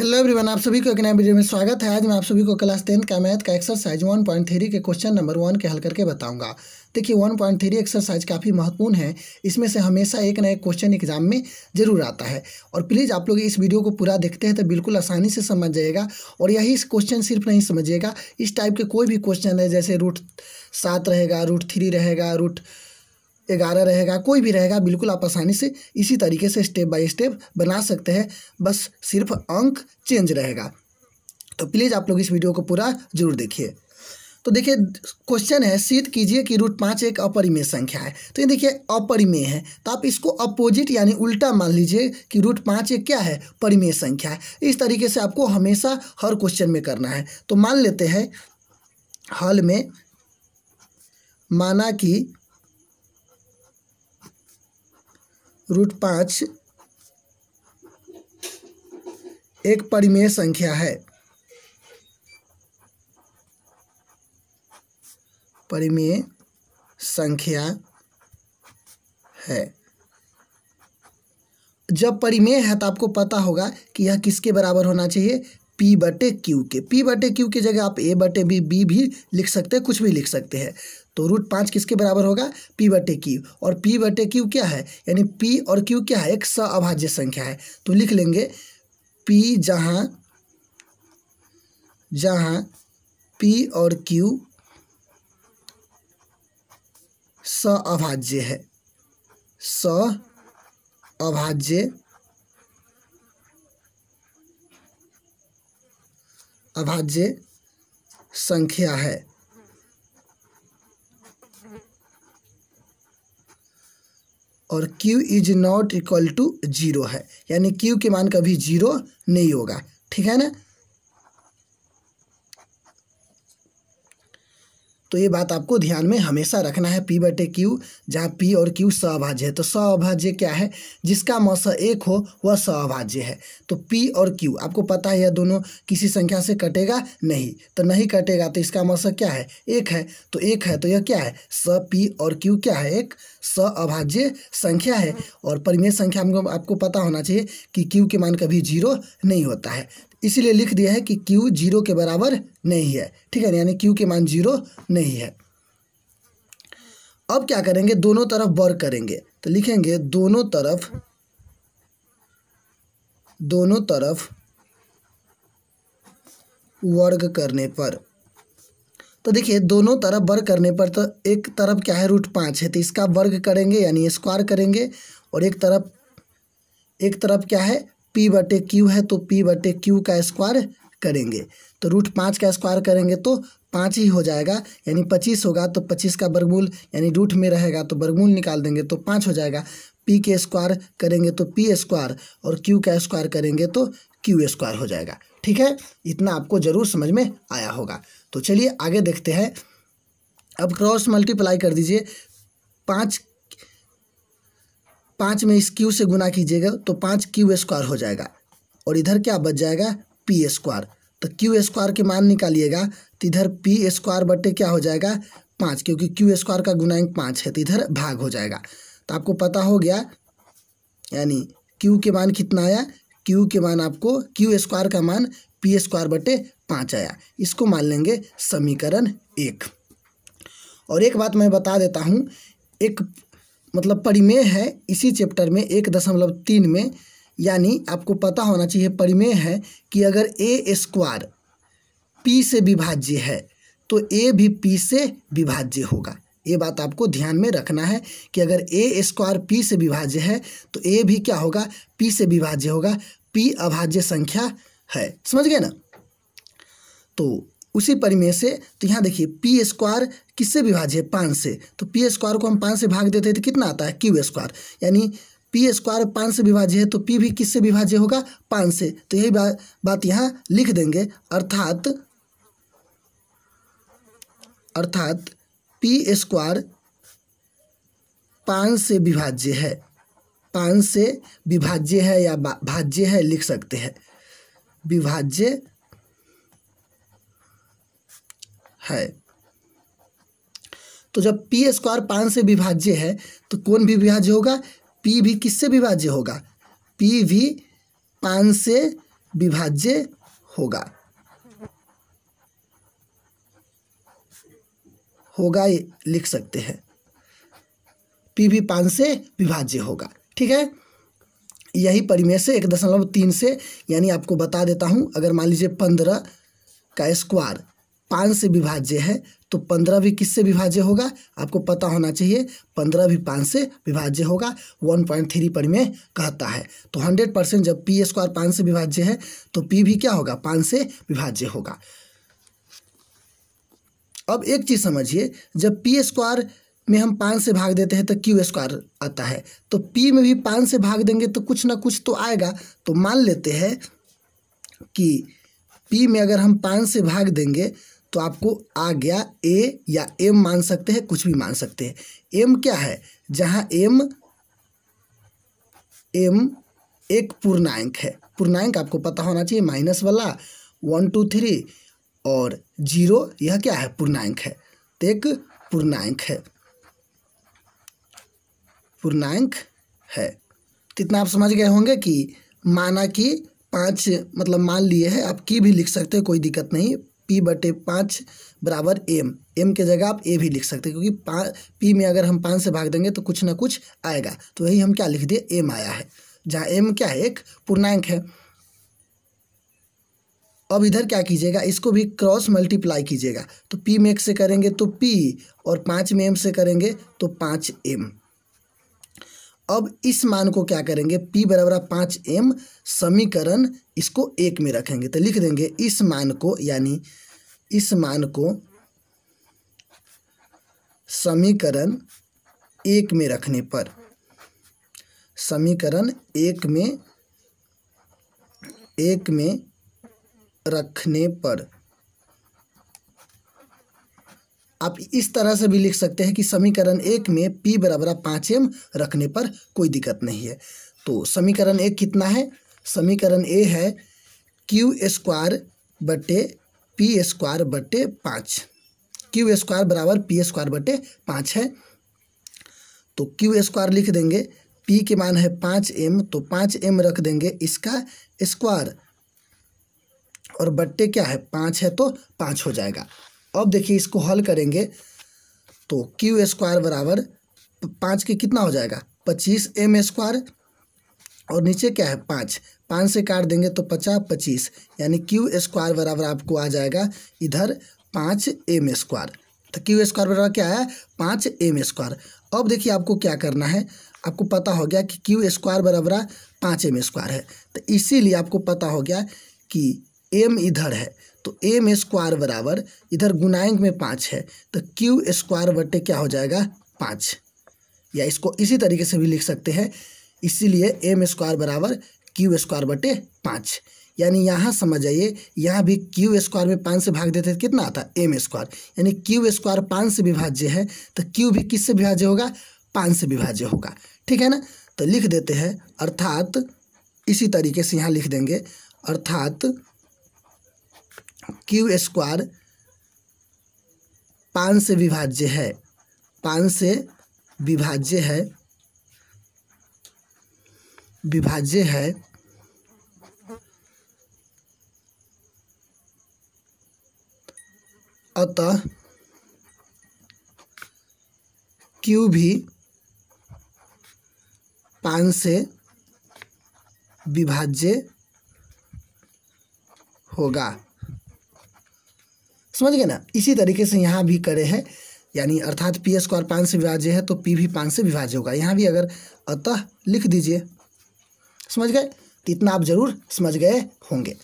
hello everyone आप सभी को एक नए वीडियो में स्वागत है आज मैं आप सभी को क्लास टेंथ का मैथ का एक्सरसाइज वन पॉइंट थ्री के क्वेश्चन नंबर वन के हल करके बताऊंगा देखिए वन पॉइंट थ्री एक्सरसाइज काफ़ी महत्वपूर्ण है इसमें से हमेशा एक ना एक क्वेश्चन एग्जाम में जरूर आता है और प्लीज़ आप लोग इस वीडियो को पूरा देखते हैं तो बिल्कुल आसानी से समझ जाएगा और यही क्वेश्चन सिर्फ नहीं समझिएगा इस टाइप के कोई भी क्वेश्चन है जैसे रूट सात रहेगा रूट थ्री रहेगा रूट ग्यारह रहेगा कोई भी रहेगा बिल्कुल आप आसानी से इसी तरीके से स्टेप बाय स्टेप बना सकते हैं बस सिर्फ अंक चेंज रहेगा तो प्लीज़ आप लोग इस वीडियो को पूरा जरूर देखिए तो देखिए क्वेश्चन है सीध कीजिए कि रूट पाँच एक अपरिमेय संख्या है तो ये देखिए अपरिमेय है तो आप इसको अपोजिट यानी उल्टा मान लीजिए कि रूट पाँच एक क्या है परिमेय संख्या है इस तरीके से आपको हमेशा हर क्वेश्चन में करना है तो मान लेते हैं हल में माना कि रूट पाँच एक परिमेय संख्या है परिमेय संख्या है जब परिमेय है तो आपको पता होगा कि यह किसके बराबर होना चाहिए पी बटे क्यू के पी बटे क्यू की जगह आप ए बटे बी बी भी लिख सकते हैं कुछ भी लिख सकते हैं तो रूट पाँच किसके बराबर होगा पी बटे क्यू और पी बटे क्यू क्या है यानी पी और क्यू क्या है एक स अभाज्य संख्या है तो लिख लेंगे पी जहाँ जहाँ पी और क्यू स अभाज्य है स अभाज्य अभाज्य संख्या है और q is not equal to zero है यानी q के मान कभी जीरो नहीं होगा ठीक है ना तो ये बात आपको ध्यान में हमेशा रखना है पी बटे क्यू जहाँ पी और क्यू सअभाज्य है तो सअभाज्य क्या है जिसका मस एक हो वह सअभाज्य है तो पी और क्यू आपको पता है यह दोनों किसी संख्या से कटेगा नहीं तो नहीं कटेगा तो इसका मस क्या है एक है तो एक है तो यह क्या है स पी और क्यू क्या है एक सअभाज्य संख्या है और परिमेय संख्या आपको पता होना चाहिए कि क्यू के मान कभी जीरो नहीं होता है इसीलिए लिख दिया है कि Q जीरो के बराबर नहीं है ठीक है यानी Q के मान जीरो नहीं है अब क्या करेंगे दोनों तरफ वर्क करेंगे तो लिखेंगे दोनों तरफ दोनों तरफ वर्ग करने पर तो देखिए दोनों तरफ वर्ग करने पर तो एक तरफ क्या है रूट पाँच है तो इसका वर्ग करेंगे यानी स्क्वायर करेंगे और एक तरफ एक तरफ क्या है पी बटे क्यू है तो पी बटे क्यू का स्क्वायर करेंगे तो रूट पाँच का स्क्वायर करेंगे तो पाँच ही हो जाएगा यानी पच्चीस होगा तो पच्चीस का वर्गमूल यानी रूट में रहेगा तो वर्गमूल निकाल देंगे तो पाँच हो जाएगा पी के स्क्वायर करेंगे तो पी स्क्वायर और क्यू का स्क्वायर करेंगे तो क्यू स्क्वायर हो जाएगा ठीक है इतना आपको ज़रूर समझ में आया होगा तो चलिए आगे देखते हैं अब क्रॉस मल्टीप्लाई कर दीजिए पाँच पाँच में इस क्यू से गुना कीजिएगा तो पाँच क्यू स्क्वायर हो जाएगा और इधर क्या बच जाएगा पी स्क्वायर तो क्यू स्क्वायर के मान निकालिएगा तो इधर पी स्क्वायर बटे क्या हो जाएगा पाँच क्योंकि क्यू स्क्वायर का गुणांक पाँच है तो इधर भाग हो जाएगा तो आपको पता हो गया यानी क्यू के मान कितना आया क्यू के मान आपको क्यू स्क्वायर का मान पी स्क्वायर बटे पाँच आया इसको मान लेंगे समीकरण एक और एक बात मैं बता देता हूँ एक मतलब परिमेय है इसी चैप्टर में एक दशमलव तीन में यानी आपको पता होना चाहिए परिमेय है कि अगर ए स्क्वायर पी से विभाज्य है तो ए भी पी से विभाज्य होगा ये बात आपको ध्यान में रखना है कि अगर ए स्क्वायर पी से विभाज्य है तो ए भी क्या होगा पी से विभाज्य होगा पी अभाज्य संख्या है समझ गए ना तो उसी परिमेय से तो यहाँ देखिए पी स्क्वायर किससे विभाज्य है पाँच से तो पी स्क्वायर को हम पाँच से भाग देते हैं तो कितना आता है क्यू स्क्वायर यानी पी स्क्वायर पाँच से विभाज्य है तो पी भी किससे विभाज्य होगा पाँच से तो यही बा, बात यहाँ लिख देंगे अर्थात अर्थात पी स्क्वायर पाँच से विभाज्य है पाँच से विभाज्य है या भाज्य है लिख सकते हैं विभाज्य है तो जब पी स्क्वायर पाँच से विभाज्य है तो कौन भी विभाज्य होगा पी भी किससे विभाज्य होगा पी भी पाँच से विभाज्य होगा होगा ये लिख सकते हैं पी भी पाँच से विभाज्य होगा ठीक है यही परिमेय से एक दशमलव तीन से यानी आपको बता देता हूँ अगर मान लीजिए पंद्रह का स्क्वायर पाँच से विभाज्य है तो पंद्रह भी किससे विभाज्य होगा आपको पता होना चाहिए पंद्रह भी पाँच से विभाज्य होगा वन पॉइंट थ्री पर में कहता है तो हंड्रेड परसेंट जब पी स्क्वायर पाँच से विभाज्य है तो पी भी क्या होगा पाँच से विभाज्य होगा अब एक चीज़ समझिए जब पी स्क्वायर में हम पाँच से भाग देते हैं तो क्यू स्क्वायर आता है तो पी में भी पाँच से भाग देंगे तो कुछ ना कुछ तो आएगा तो मान लेते हैं कि पी में अगर हम पाँच से भाग देंगे तो आपको आ गया ए या एम मान सकते हैं कुछ भी मान सकते हैं एम क्या है जहाँ एम एम एक पूर्णांक है पूर्णांक आपको पता होना चाहिए माइनस वाला वन टू थ्री और जीरो यह क्या है पूर्णांक है तो एक पूर्णांक है पूर्णांक है कितना आप समझ गए होंगे कि माना कि पाँच मतलब मान लिए है आप की भी लिख सकते हैं कोई दिक्कत नहीं पी बटे पाँच बराबर एम एम के जगह आप ए भी लिख सकते हैं क्योंकि पा पी में अगर हम पाँच से भाग देंगे तो कुछ ना कुछ आएगा तो यही हम क्या लिख दिए एम आया है जहाँ एम क्या है एक पूर्णांक है अब इधर क्या कीजिएगा इसको भी क्रॉस मल्टीप्लाई कीजिएगा तो पी में एक से करेंगे तो पी और पाँच में एम से करेंगे तो पाँच एम अब इस मान को क्या करेंगे p बराबर पाँच एम समीकरण इसको एक में रखेंगे तो लिख देंगे इस मान को यानी इस मान को समीकरण एक में रखने पर समीकरण एक में एक में रखने पर आप इस तरह से भी लिख सकते हैं कि समीकरण एक में पी बराबर पाँच एम रखने पर कोई दिक्कत नहीं है तो समीकरण एक कितना है समीकरण ए है क्यू स्क्वायर बटे पी स्क्वायर बटे पाँच क्यू स्क्वायर बराबर पी स्क्वायर बटे पाँच है तो क्यू स्क्वायर लिख देंगे पी के मान है पाँच एम तो पाँच एम रख देंगे इसका स्क्वायर और बट्टे क्या है पाँच है तो पाँच हो जाएगा अब देखिए इसको हल करेंगे तो क्यू स्क्वायर बराबर पाँच के कितना हो जाएगा पच्चीस एम स्क्वायर और नीचे क्या है पाँच पाँच से काट देंगे तो पचास पच्चीस यानी क्यू स्क्वायर बराबर आपको आ जाएगा इधर पाँच एम स्क्वायर तो क्यू स्क्वायर बराबर क्या है पाँच एम स्क्वायर अब देखिए आपको क्या करना है आपको पता हो गया कि क्यू स्क्वायर बराबर पाँच एम स्क्वायर है तो इसीलिए आपको पता हो गया कि एम इधर है तो एम स्क्वायर बराबर इधर गुनाएंग में पाँच है तो क्यू स्क्वायर बटे क्या हो जाएगा पाँच या इसको इसी तरीके से भी लिख सकते हैं इसीलिए एम स्क्वायर बराबर क्यू स्क्वायर बटे पाँच यानी यहाँ समझ आइए यहाँ भी क्यू स्क्वायर में पाँच से भाग देते कितना आता एम स्क्वायर यानी क्यू स्क्वायर पाँच से विभाज्य है तो क्यू भी किससे विभाज्य होगा पाँच से विभाज्य होगा ठीक है ना तो लिख देते हैं अर्थात इसी तरीके से यहाँ लिख देंगे अर्थात क्यू स्क्वायर पाँच से विभाज्य है पाँच से विभाज्य है विभाज्य है अतः क्यू भी पाँच से विभाज्य होगा समझ गए ना इसी तरीके से यहाँ भी करे है यानी अर्थात पी स्क्वायर पाँच से विभाज्य है तो पी भी पाँच से विभाज्य होगा यहाँ भी अगर अतः लिख दीजिए समझ गए तो इतना आप जरूर समझ गए होंगे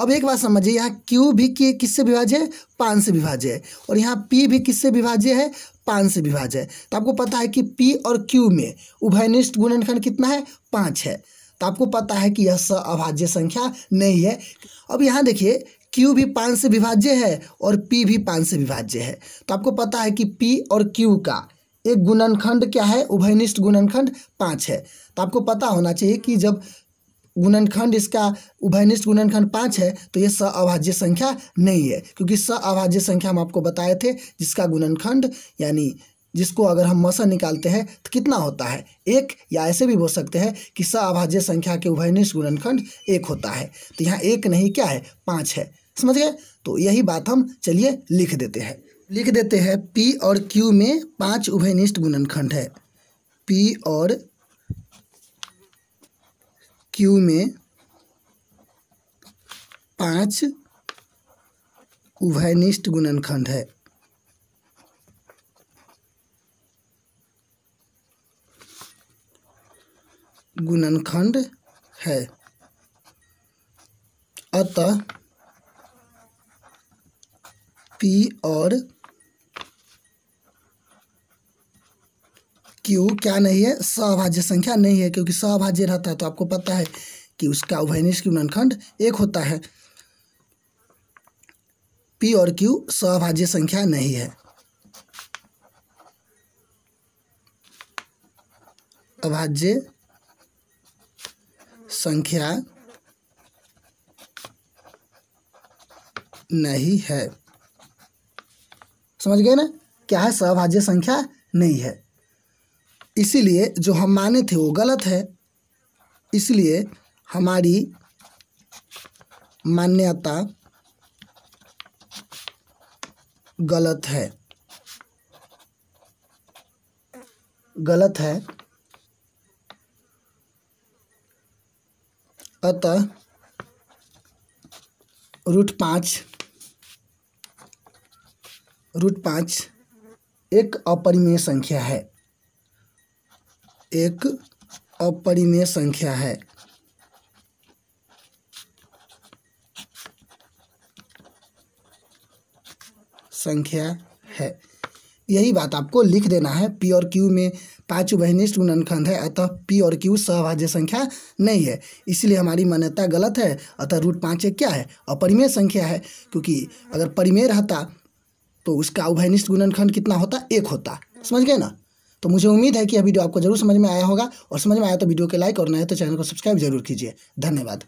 अब एक बात समझिए यहाँ क्यू भी कि किससे विभाज्य है पाँच से विभाज्य है और यहाँ पी भी किससे विभाज्य है पाँच से विभाज्य है तो आपको पता है कि पी और क्यू में उभयनिष्ठ गुणनखंड कितना है पाँच है तो आपको पता है कि यह अभाज्य संख्या नहीं है अब यहाँ देखिए क्यू भी पाँच से विभाज्य है और पी भी पाँच से विभाज्य है तो आपको पता है कि पी और क्यू का एक गुणनखंड क्या है उभयनिष्ठ गुणनखंड पाँच है तो आपको पता होना चाहिए कि जब गुणनखंड इसका उभयनिष्ठ गुणनखंड पाँच है तो ये अभाज्य संख्या नहीं है क्योंकि अभाज्य संख्या हम आपको बताए थे जिसका गुणनखंड यानी जिसको अगर हम मसा निकालते हैं तो कितना होता है एक या ऐसे भी बोल सकते हैं कि अभाज्य संख्या के उभयनिष्ठ गुणनखंड एक होता है तो यहाँ एक नहीं क्या है पाँच है समझ गए तो यही बात हम चलिए लिख देते हैं लिख देते हैं पी और क्यू में पांच उभयनिष्ठ गुणनखंड है पी और क्यू में पांच उभयनिष्ठ गुणनखंड है गुणनखंड है अतः पी और क्यू क्या नहीं है सभाज्य संख्या नहीं है क्योंकि सहभाज्य रहता है तो आपको पता है कि उसका उभयनिष खंड एक होता है पी और क्यू सभाज्य संख्या नहीं है अभाज्य संख्या नहीं है समझ गए ना क्या है सहभाज्य संख्या नहीं है इसीलिए जो हम माने थे वो गलत है इसलिए हमारी मान्यता गलत है गलत है अतः रूट पाँच रूट पाँच एक अपरिमेय संख्या है एक अपरिमेय संख्या है संख्या है यही बात आपको लिख देना है पी और क्यू में पाँच उभयनिष्ठ गुणनखंड है अतः पी और क्यू सहभाज्य संख्या नहीं है इसलिए हमारी मान्यता गलत है अतः रूट पाँच एक क्या है अपरिमेय संख्या है क्योंकि अगर परिमेय रहता तो उसका उभयनिष्ठ गुणनखंड कितना होता एक होता समझ गए ना तो मुझे उम्मीद है कि यह वीडियो आपको जरूर समझ में आया होगा और समझ में आया तो वीडियो के लाइक और नए तो चैनल को सब्सक्राइब जरूर कीजिए धन्यवाद